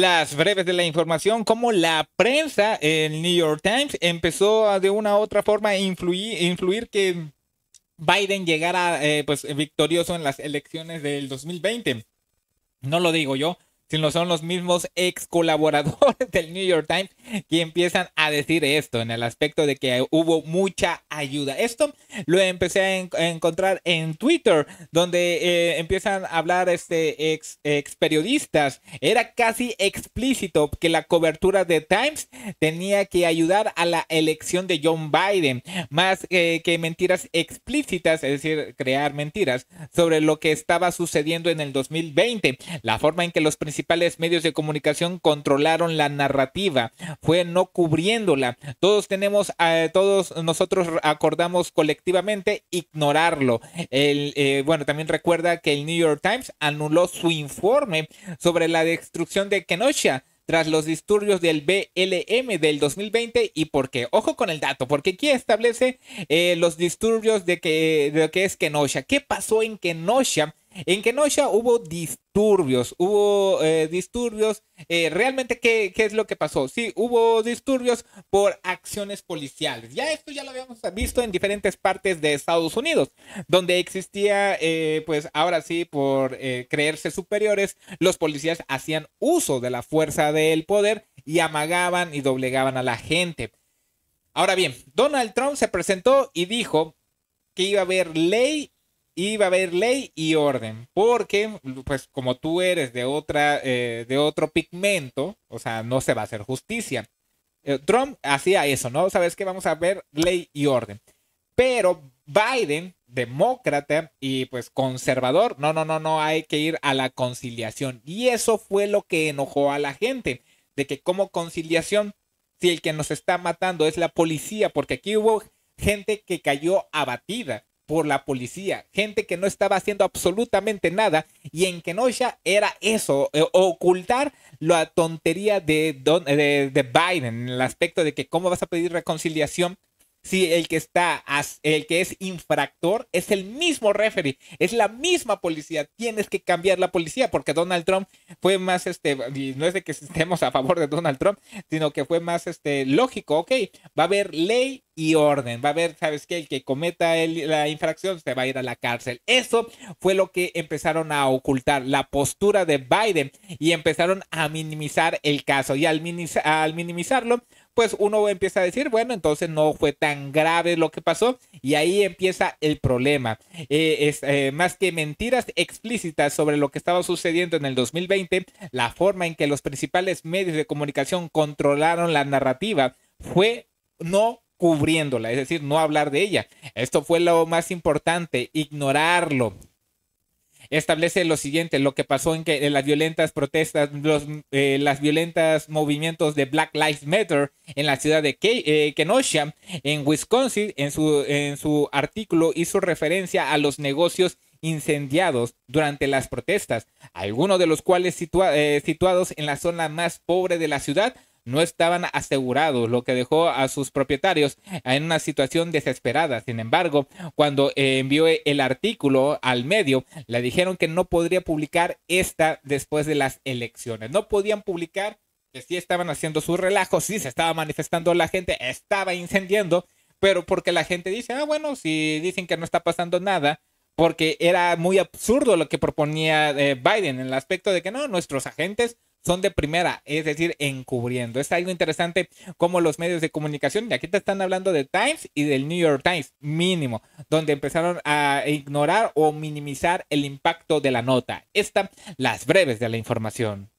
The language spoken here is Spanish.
las breves de la información, como la prensa, el New York Times, empezó de una u otra forma a influir, influir que Biden llegara eh, pues victorioso en las elecciones del 2020. No lo digo yo, sino son los mismos ex colaboradores del New York Times que empiezan a decir esto en el aspecto de que hubo mucha ayuda. Esto lo empecé a, encontrar en Twitter, donde eh, empiezan a hablar este ex, periodistas. Era casi explícito que la cobertura de Times tenía que ayudar a la elección de John Biden, más que mentiras explícitas, es decir, crear mentiras sobre lo que estaba sucediendo en el 2020. La forma en que los principales medios de comunicación controlaron la narrativa, fue no cubriéndola. Todos tenemos, a eh, todos nosotros acordamos colectivamente ignorarlo. El, eh, bueno, también recuerda que el New York Times anuló su informe sobre la destrucción de Kenosha tras los disturbios del BLM del 2020 y por qué. Ojo con el dato, porque aquí establece eh, los disturbios de, que, de que es Kenosha. ¿Qué pasó en Kenosha? En Kenosha hubo disturbios, hubo eh, disturbios. Eh, ¿Realmente qué, qué, es lo que pasó? Sí, hubo disturbios por acciones policiales. Ya esto ya lo habíamos visto en diferentes partes de Estados Unidos, donde existía, eh, pues ahora sí, por creerse superiores, los policías hacían uso de la fuerza del poder y amagaban y doblegaban a la gente. Ahora bien, Donald Trump se presentó y dijo que iba a haber ley y va a haber ley y orden, porque pues como tú eres de otra eh, de otro pigmento, o sea, no se va a hacer justicia. Eh, Trump hacía eso, ¿no? Sabes que vamos a ver ley y orden. Pero Biden, demócrata y pues conservador, no, no, no, no, hay que ir a la conciliación. Y eso fue lo que enojó a la gente, de que como conciliación, si el que nos está matando es la policía, porque aquí hubo gente que cayó abatida por la policía, gente que no estaba haciendo absolutamente nada y en Kenosha era eso, eh, ocultar la tontería de, Don, de, de Biden en el aspecto de que cómo vas a pedir reconciliación si el que está, el que es infractor es el mismo referee, es la misma policía. Tienes que cambiar la policía porque Donald Trump fue más, este, no es de que estemos a favor de Donald Trump, sino que fue más, este, lógico, ok, va a haber ley y orden, va a haber, ¿sabes qué? El que cometa la infracción se va a ir a la cárcel. Eso fue lo que empezaron a ocultar, la postura de Biden, y empezaron a minimizar el caso. Y al, al minimizarlo, pues uno empieza a decir, bueno, entonces no fue tan grave lo que pasó y ahí empieza el problema. Eh, eh, más que mentiras explícitas sobre lo que estaba sucediendo en el 2020, la forma en que los principales medios de comunicación controlaron la narrativa fue no cubriéndola, es decir, no hablar de ella. Esto fue lo más importante, ignorarlo, establece lo siguiente, lo que pasó en que las violentas protestas, los eh, las violentas movimientos de Black Lives Matter en la ciudad de eh, Kenosha, en Wisconsin, en su, en su artículo hizo referencia a los negocios incendiados durante las protestas, algunos de los cuales eh, situados en la zona más pobre de la ciudad, no estaban asegurados, lo que dejó a sus propietarios en una situación desesperada. Sin embargo, cuando eh, envió el artículo al medio, le dijeron que no podría publicar esta después de las elecciones. No podían publicar que sí estaban haciendo su relajo, sí se estaba manifestando la gente, estaba incendiando, pero porque la gente dice, ah, bueno, si dicen que no está pasando nada, porque era muy absurdo lo que proponía eh, Biden en el aspecto de que no, nuestros agentes son de primera, es decir, encubriendo. Es algo interesante como los medios de comunicación, y aquí te están hablando de Times y del New York Times, mínimo, donde empezaron a ignorar o minimizar el impacto de la nota. Esta, las breves de la información.